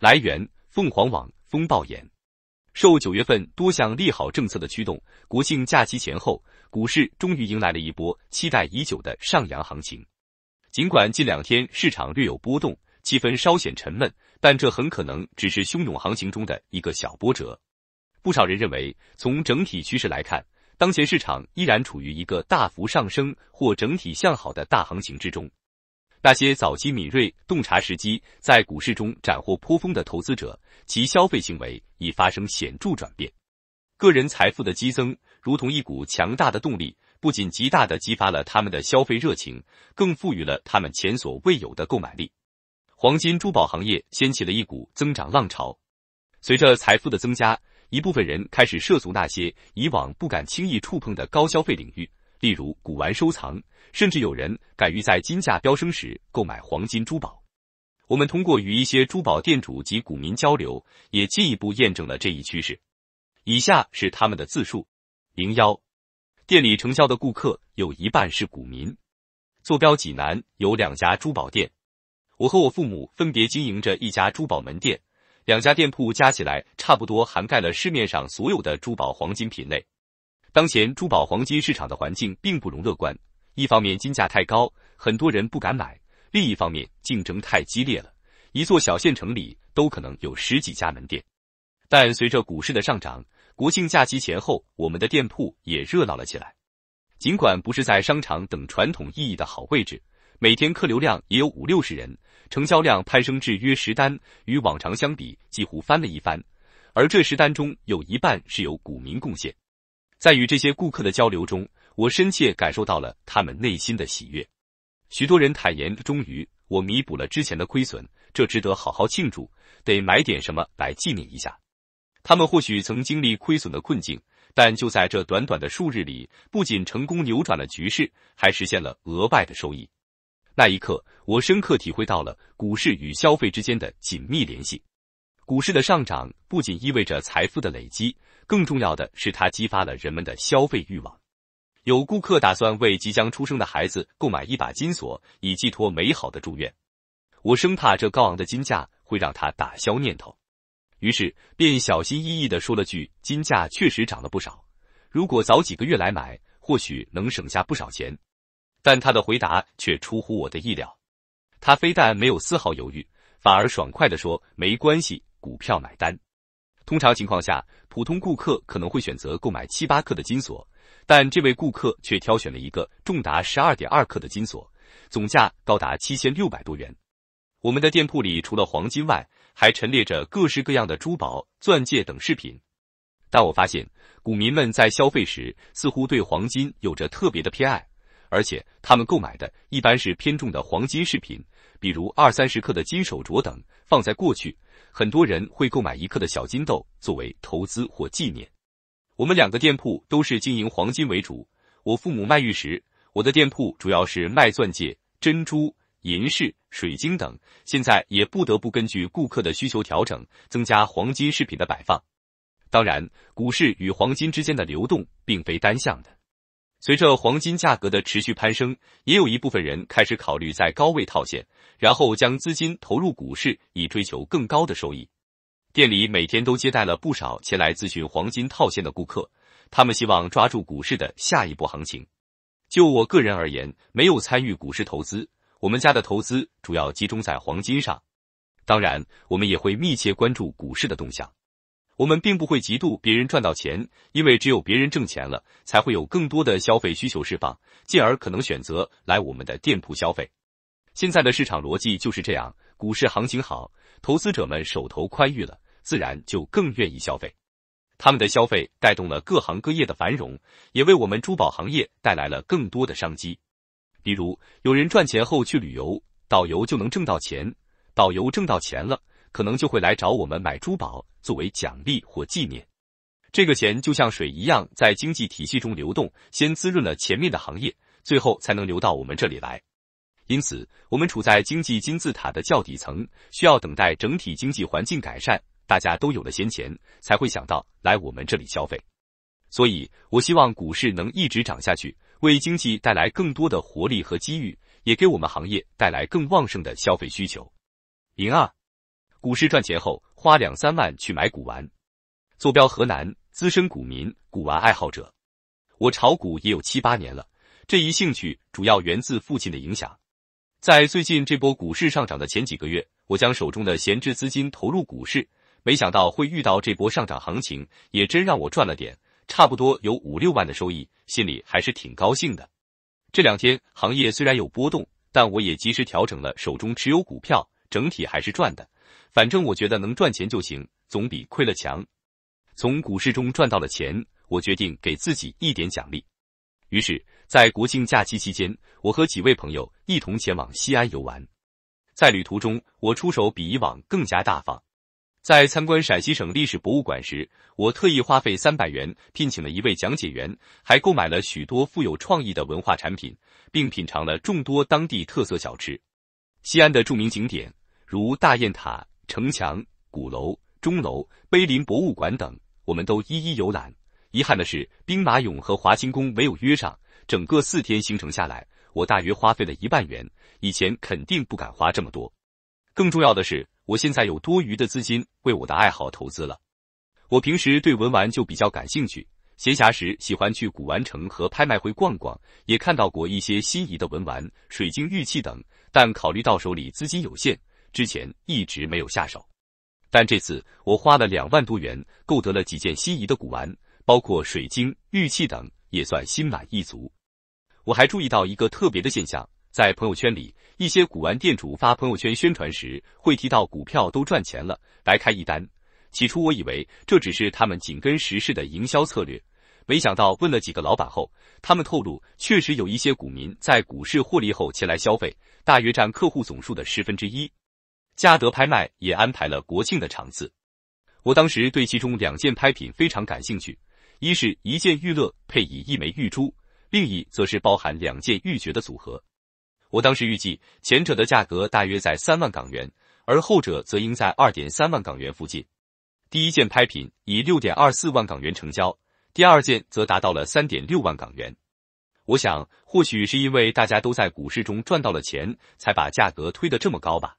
来源：凤凰网风暴眼。受九月份多项利好政策的驱动，国庆假期前后，股市终于迎来了一波期待已久的上扬行情。尽管近两天市场略有波动，气氛稍显沉闷，但这很可能只是汹涌行情中的一个小波折。不少人认为，从整体趋势来看，当前市场依然处于一个大幅上升或整体向好的大行情之中。那些早期敏锐洞察时机，在股市中斩获颇丰的投资者，其消费行为已发生显著转变。个人财富的激增，如同一股强大的动力，不仅极大的激发了他们的消费热情，更赋予了他们前所未有的购买力。黄金珠宝行业掀起了一股增长浪潮。随着财富的增加，一部分人开始涉足那些以往不敢轻易触碰的高消费领域。例如古玩收藏，甚至有人敢于在金价飙升时购买黄金珠宝。我们通过与一些珠宝店主及股民交流，也进一步验证了这一趋势。以下是他们的自述：零幺，店里成交的顾客有一半是股民。坐标济南，有两家珠宝店，我和我父母分别经营着一家珠宝门店，两家店铺加起来差不多涵盖了市面上所有的珠宝黄金品类。当前珠宝黄金市场的环境并不容乐观。一方面，金价太高，很多人不敢买；另一方面，竞争太激烈了，一座小县城里都可能有十几家门店。但随着股市的上涨，国庆假期前后，我们的店铺也热闹了起来。尽管不是在商场等传统意义的好位置，每天客流量也有五六十人，成交量攀升至约十单，与往常相比几乎翻了一番。而这十单中有一半是由股民贡献。在与这些顾客的交流中，我深切感受到了他们内心的喜悦。许多人坦言，终于我弥补了之前的亏损，这值得好好庆祝，得买点什么来纪念一下。他们或许曾经历亏损的困境，但就在这短短的数日里，不仅成功扭转了局势，还实现了额外的收益。那一刻，我深刻体会到了股市与消费之间的紧密联系。股市的上涨不仅意味着财富的累积。更重要的是，它激发了人们的消费欲望。有顾客打算为即将出生的孩子购买一把金锁，以寄托美好的祝愿。我生怕这高昂的金价会让他打消念头，于是便小心翼翼地说了句：“金价确实涨了不少，如果早几个月来买，或许能省下不少钱。”但他的回答却出乎我的意料，他非但没有丝毫犹豫，反而爽快地说：“没关系，股票买单。”通常情况下，普通顾客可能会选择购买七八克的金锁，但这位顾客却挑选了一个重达十二点二克的金锁，总价高达七千六百多元。我们的店铺里除了黄金外，还陈列着各式各样的珠宝、钻戒等饰品。但我发现，股民们在消费时似乎对黄金有着特别的偏爱。而且他们购买的一般是偏重的黄金饰品，比如二三十克的金手镯等。放在过去，很多人会购买一克的小金豆作为投资或纪念。我们两个店铺都是经营黄金为主，我父母卖玉石，我的店铺主要是卖钻戒、珍珠、银饰、水晶等。现在也不得不根据顾客的需求调整，增加黄金饰品的摆放。当然，股市与黄金之间的流动并非单向的。随着黄金价格的持续攀升，也有一部分人开始考虑在高位套现，然后将资金投入股市，以追求更高的收益。店里每天都接待了不少前来咨询黄金套现的顾客，他们希望抓住股市的下一波行情。就我个人而言，没有参与股市投资，我们家的投资主要集中在黄金上，当然，我们也会密切关注股市的动向。我们并不会嫉妒别人赚到钱，因为只有别人挣钱了，才会有更多的消费需求释放，进而可能选择来我们的店铺消费。现在的市场逻辑就是这样：股市行情好，投资者们手头宽裕了，自然就更愿意消费。他们的消费带动了各行各业的繁荣，也为我们珠宝行业带来了更多的商机。比如，有人赚钱后去旅游，导游就能挣到钱；导游挣到钱了，可能就会来找我们买珠宝。作为奖励或纪念，这个钱就像水一样在经济体系中流动，先滋润了前面的行业，最后才能流到我们这里来。因此，我们处在经济金字塔的较底层，需要等待整体经济环境改善，大家都有了闲钱，才会想到来我们这里消费。所以，我希望股市能一直涨下去，为经济带来更多的活力和机遇，也给我们行业带来更旺盛的消费需求。零二。股市赚钱后，花两三万去买古玩。坐标河南，资深股民、古玩爱好者。我炒股也有七八年了，这一兴趣主要源自父亲的影响。在最近这波股市上涨的前几个月，我将手中的闲置资金投入股市，没想到会遇到这波上涨行情，也真让我赚了点，差不多有五六万的收益，心里还是挺高兴的。这两天行业虽然有波动，但我也及时调整了手中持有股票，整体还是赚的。反正我觉得能赚钱就行，总比亏了强。从股市中赚到了钱，我决定给自己一点奖励。于是，在国庆假期期间，我和几位朋友一同前往西安游玩。在旅途中，我出手比以往更加大方。在参观陕西省历史博物馆时，我特意花费三百元聘请了一位讲解员，还购买了许多富有创意的文化产品，并品尝了众多当地特色小吃。西安的著名景点。如大雁塔、城墙、鼓楼、钟楼、碑林博物馆等，我们都一一游览。遗憾的是，兵马俑和华清宫没有约上。整个四天行程下来，我大约花费了一万元。以前肯定不敢花这么多。更重要的是，我现在有多余的资金为我的爱好投资了。我平时对文玩就比较感兴趣，闲暇时喜欢去古玩城和拍卖会逛逛，也看到过一些心仪的文玩、水晶、玉器等。但考虑到手里资金有限。之前一直没有下手，但这次我花了两万多元购得了几件心仪的古玩，包括水晶、玉器等，也算心满意足。我还注意到一个特别的现象，在朋友圈里，一些古玩店主发朋友圈宣传时，会提到股票都赚钱了，来开一单。起初我以为这只是他们紧跟时事的营销策略，没想到问了几个老板后，他们透露确实有一些股民在股市获利后前来消费，大约占客户总数的十分之一。嘉德拍卖也安排了国庆的场次，我当时对其中两件拍品非常感兴趣，一是—一件玉乐配以一枚玉珠，另一则是包含两件玉珏的组合。我当时预计，前者的价格大约在三万港元，而后者则应在二点三万港元附近。第一件拍品以六点二四万港元成交，第二件则达到了三点六万港元。我想，或许是因为大家都在股市中赚到了钱，才把价格推得这么高吧。